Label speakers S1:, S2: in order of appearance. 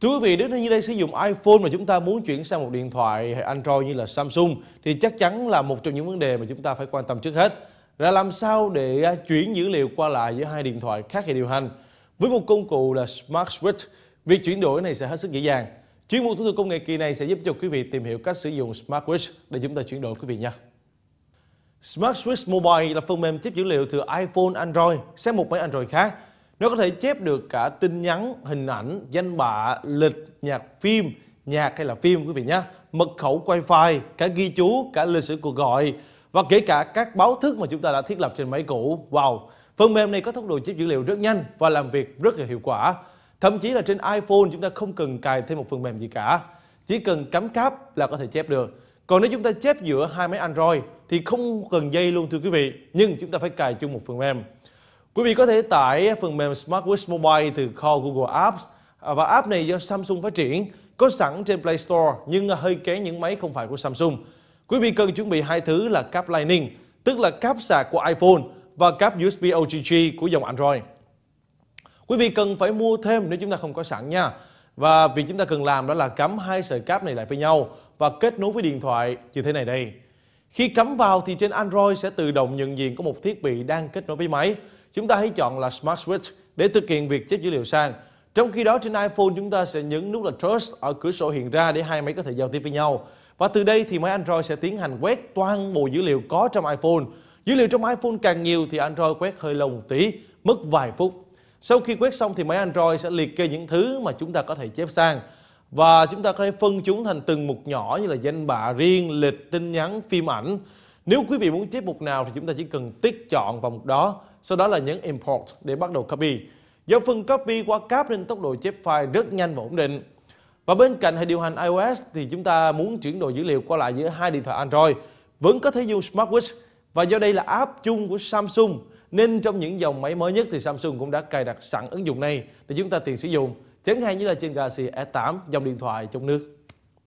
S1: Thưa quý vị, nếu như đây sử dụng iPhone mà chúng ta muốn chuyển sang một điện thoại hay Android như là Samsung thì chắc chắn là một trong những vấn đề mà chúng ta phải quan tâm trước hết. Là làm sao để à, chuyển dữ liệu qua lại giữa hai điện thoại khác hệ điều hành? Với một công cụ là Smart Switch, việc chuyển đổi này sẽ hết sức dễ dàng. Chuyên mục thủ thuật công nghệ kỳ này sẽ giúp cho quý vị tìm hiểu cách sử dụng Smart Switch để chúng ta chuyển đổi quý vị nha. Smart Switch Mobile là phần mềm tiếp dữ liệu từ iPhone, Android sang một máy Android khác nó có thể chép được cả tin nhắn, hình ảnh, danh bạ, lịch, nhạc phim, nhạc hay là phim quý vị nhé, mật khẩu wifi, cả ghi chú, cả lịch sử cuộc gọi và kể cả các báo thức mà chúng ta đã thiết lập trên máy cũ. Wow, phần mềm này có tốc độ chép dữ liệu rất nhanh và làm việc rất là hiệu quả. Thậm chí là trên iPhone chúng ta không cần cài thêm một phần mềm gì cả, chỉ cần cắm cáp là có thể chép được. Còn nếu chúng ta chép giữa hai máy Android thì không cần dây luôn thưa quý vị, nhưng chúng ta phải cài chung một phần mềm. Quý vị có thể tải phần mềm SmartWatch Mobile từ kho Google Apps à, và app này do Samsung phát triển, có sẵn trên Play Store nhưng hơi kém những máy không phải của Samsung. Quý vị cần chuẩn bị hai thứ là cáp Lightning, tức là cáp sạc của iPhone và cáp USB OTG của dòng Android. Quý vị cần phải mua thêm nếu chúng ta không có sẵn nha. Và việc chúng ta cần làm đó là cắm hai sợi cáp này lại với nhau và kết nối với điện thoại như thế này đây. Khi cắm vào thì trên Android sẽ tự động nhận diện có một thiết bị đang kết nối với máy chúng ta hãy chọn là Smart Switch để thực hiện việc chép dữ liệu sang. Trong khi đó trên iPhone chúng ta sẽ nhấn nút là Trust ở cửa sổ hiện ra để hai máy có thể giao tiếp với nhau. Và từ đây thì máy Android sẽ tiến hành quét toàn bộ dữ liệu có trong iPhone. Dữ liệu trong iPhone càng nhiều thì Android quét hơi lâu một tí, mất vài phút. Sau khi quét xong thì máy Android sẽ liệt kê những thứ mà chúng ta có thể chép sang và chúng ta có thể phân chúng thành từng mục nhỏ như là danh bạ riêng, lịch, tin nhắn, phim ảnh. Nếu quý vị muốn chép mục nào thì chúng ta chỉ cần tích chọn vào mục đó sau đó là nhấn Import để bắt đầu copy. Do phần copy qua cáp nên tốc độ chép file rất nhanh và ổn định. Và bên cạnh hệ điều hành iOS thì chúng ta muốn chuyển đổi dữ liệu qua lại giữa hai điện thoại Android vẫn có thể dùng Smartwatch và do đây là app chung của Samsung nên trong những dòng máy mới nhất thì Samsung cũng đã cài đặt sẵn ứng dụng này để chúng ta tiện sử dụng chẳng hạn như là trên Galaxy S8 dòng điện thoại trong nước.